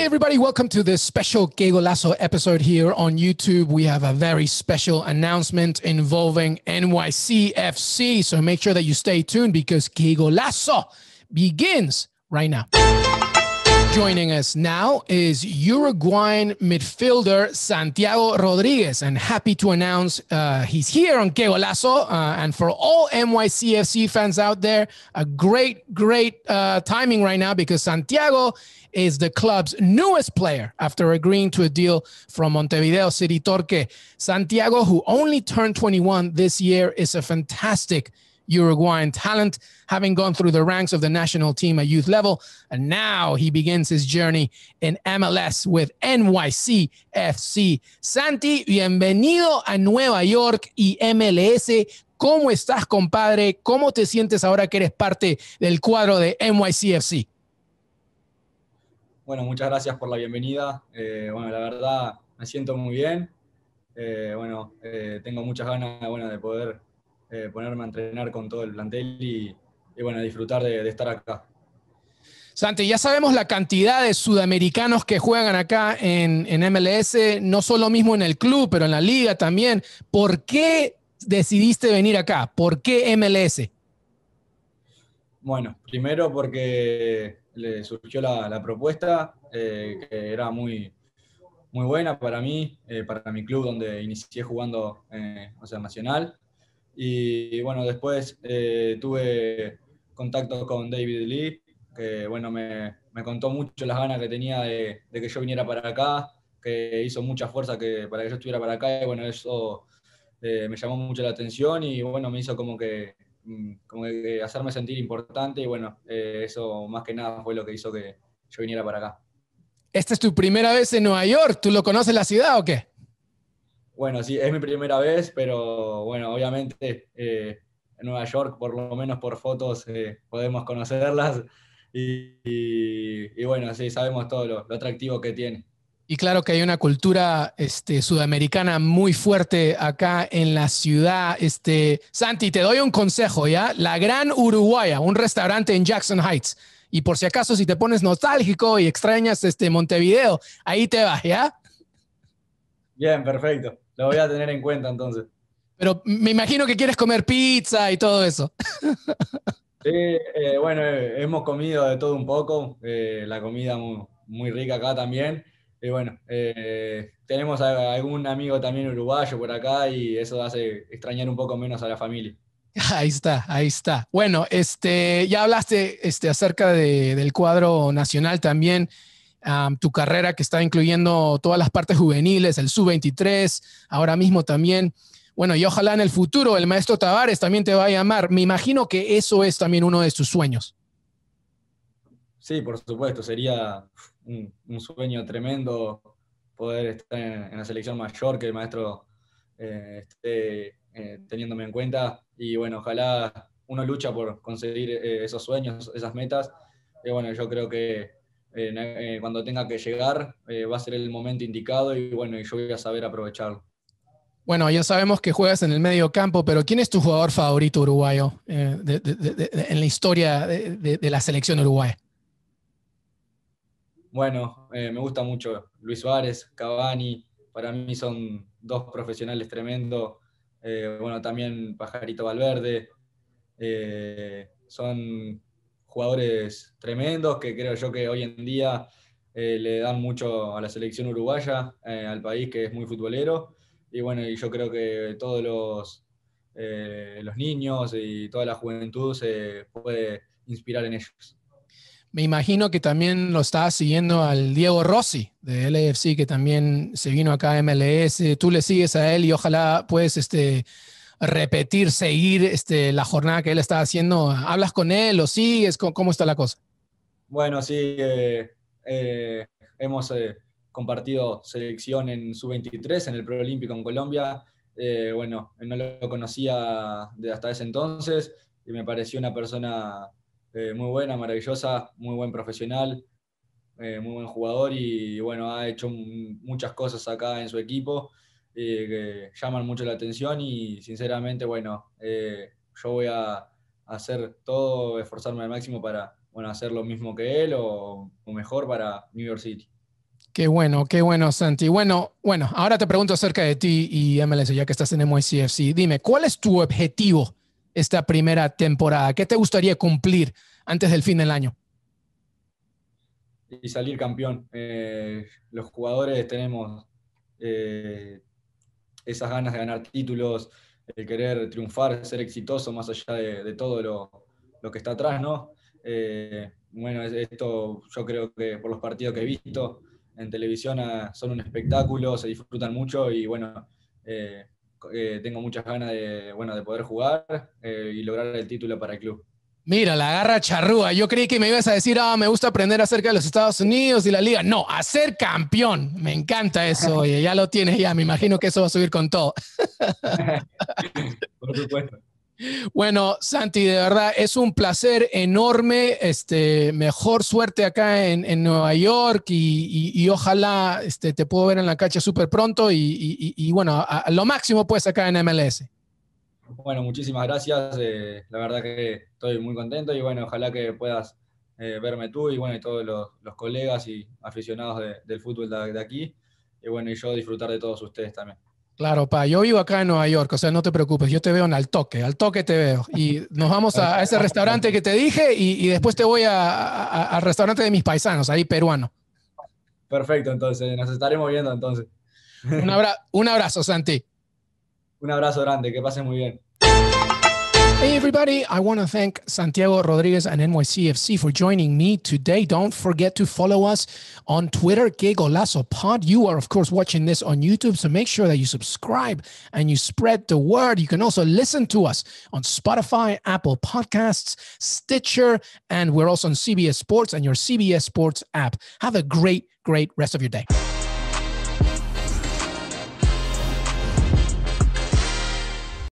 Hey, everybody, welcome to this special Gago Lasso episode here on YouTube. We have a very special announcement involving NYCFC. So make sure that you stay tuned because Gago Lasso begins right now. Joining us now is Uruguayan midfielder Santiago Rodriguez, and happy to announce uh, he's here on Que Golazo. Uh, and for all NYCFC fans out there, a great, great uh, timing right now because Santiago is the club's newest player after agreeing to a deal from Montevideo City Torque. Santiago, who only turned 21 this year, is a fantastic Uruguayan talent, having gone through the ranks of the national team at youth level. And now he begins his journey in MLS with NYCFC. Santi, bienvenido a Nueva York y MLS. ¿Cómo estás, compadre? ¿Cómo te sientes ahora que eres parte del cuadro de NYCFC? Bueno, muchas gracias por la bienvenida. Eh, bueno, la verdad, me siento muy bien. Eh, bueno, eh, tengo muchas ganas de poder eh, ponerme a entrenar con todo el plantel y, bueno, disfrutar de, estar acá. Santi, ya sabemos la cantidad de sudamericanos que juegan acá en, MLS, no solo mismo en el club, pero en la liga también. ¿Por qué decidiste venir acá? ¿Por qué MLS? Bueno, primero porque le surgió la, propuesta, eh, que era muy, muy buena para mí, eh, para mi club donde inicié jugando, o sea, Nacional. Y bueno, después eh, tuve contacto con David Lee, que bueno, me, contó mucho las ganas que tenía de, que yo viniera para acá, que hizo mucha fuerza que, para que yo estuviera para acá, y bueno, eso eh, me llamó mucho la atención y bueno, me hizo como que, mm, como hacerme sentir importante y bueno, eh, eso más que nada fue lo que hizo que yo viniera para acá. ¿Esta es tu primera vez en Nueva York? ¿Tú lo conoces la ciudad o qué? bueno, sí, es mi primera vez, pero bueno, obviamente en eh, Nueva York, por lo menos por fotos, eh, podemos conocerlas. Y, bueno, sí, sabemos todo lo, atractivo que tiene. Y claro que hay una cultura este, sudamericana muy fuerte acá en la ciudad. Este, Santi, te doy un consejo, ¿ya? La Gran Uruguaya, un restaurante en Jackson Heights. Y por si acaso, si te pones nostálgico y extrañas este Montevideo, ahí te vas, ¿ya? Bien, perfecto. Lo voy a tener en cuenta entonces. Pero me imagino que quieres comer pizza y todo eso. Sí, eh, bueno, eh, hemos comido de todo un poco, eh, la comida muy, rica acá también. Y bueno, tenemos algún amigo también uruguayo por acá y eso hace extrañar un poco menos a la familia. Ahí está, ahí está. Bueno, este, ya hablaste este, acerca de, del cuadro nacional también tu carrera que está incluyendo todas las partes juveniles, el sub-23, ahora mismo también. Bueno, y ojalá en el futuro el maestro Tavares también te vaya a llamar. Me imagino que eso es también uno de sus sueños. Sí, por supuesto, sería un, sueño tremendo poder estar en, la selección mayor, que el maestro eh, esté eh, teniéndome en cuenta. Y bueno, ojalá uno lucha por conseguir eh, esos sueños, esas metas. Y bueno, yo creo que eh, cuando tenga que llegar, eh, va a ser el momento indicado y bueno, yo voy a saber aprovecharlo. Bueno, ya sabemos que juegas en el medio campo, pero ¿quién es tu jugador favorito uruguayo eh, en la historia de, la selección uruguaya? Bueno, me gusta mucho Luis Suárez, Cavani, para mí son dos profesionales tremendos. bueno, también Pajarito Valverde, son jugadores tremendos que creo yo que hoy en día eh, le dan mucho a la selección uruguaya, eh, al país que es muy futbolero. Y bueno, y yo creo que todos los, eh, los niños y toda la juventud se puede inspirar en ellos. Me imagino que también lo está siguiendo al Diego Rossi de LFC, que también se vino acá a MLS. Tú le sigues a él y ojalá puedes este, repetir, seguir este, la jornada que él está haciendo? ¿Hablas con él o sigues? ¿Cómo, está la cosa? Bueno, sí, eh, eh, hemos eh, compartido selección en sub-23, en el preolímpico en Colombia. bueno, no lo conocía hasta ese entonces y me pareció una persona muy buena, maravillosa, muy buen profesional, muy buen jugador y bueno, ha hecho muchas cosas acá en su equipo que llaman mucho la atención y sinceramente, bueno, eh, yo voy a hacer todo, esforzarme al máximo para bueno, hacer lo mismo que él o, mejor para New York City. Qué bueno, qué bueno, Santi. Bueno, bueno, ahora te pregunto acerca de ti y MLS, ya que estás en MyCFC. Dime, ¿cuál es tu objetivo esta primera temporada? ¿Qué te gustaría cumplir antes del fin del año? Y salir campeón. Eh, los jugadores tenemos eh, esas ganas de ganar títulos, el querer triunfar, ser exitoso más allá de, todo lo, que está atrás, ¿no? Eh, bueno, esto yo creo que por los partidos que he visto en televisión ah, son un espectáculo, se disfrutan mucho y bueno, eh, eh, tengo muchas ganas de, de poder jugar y lograr el título para el club. Mira, la garra charrúa. Yo creí que me ibas a decir, ah, me gusta aprender acerca de los Estados Unidos y la liga. No, a ser campeón. Me encanta eso, oye, ya lo tienes ya. Me imagino que eso va a subir con todo. Por supuesto. Bueno, Santi, de verdad es un placer enorme. Este, mejor suerte acá en, Nueva York y, ojalá este, te puedo ver en la cancha súper pronto y, bueno, lo máximo pues acá en MLS. Bueno, muchísimas gracias. Eh, la verdad que estoy muy contento y bueno, ojalá que puedas eh, verme tú y bueno, y todos los, colegas y aficionados del fútbol de, aquí. Y bueno, y yo disfrutar de todos ustedes también. Claro, pa, yo vivo acá en Nueva York, o sea, no te preocupes, yo te veo en al toque, al toque te veo. Y nos vamos a, ese restaurante que te dije y, después te voy al restaurante de mis paisanos, ahí peruano. Perfecto, entonces, nos estaremos viendo entonces. Un, abra un abrazo, Santi. Un abrazo grande, que muy bien. Hey, everybody. I want to thank Santiago Rodriguez and NYCFC for joining me today. Don't forget to follow us on Twitter, Que Golazo Pod. You are, of course, watching this on YouTube, so make sure that you subscribe and you spread the word. You can also listen to us on Spotify, Apple Podcasts, Stitcher, and we're also on CBS Sports and your CBS Sports app. Have a great, great rest of your day.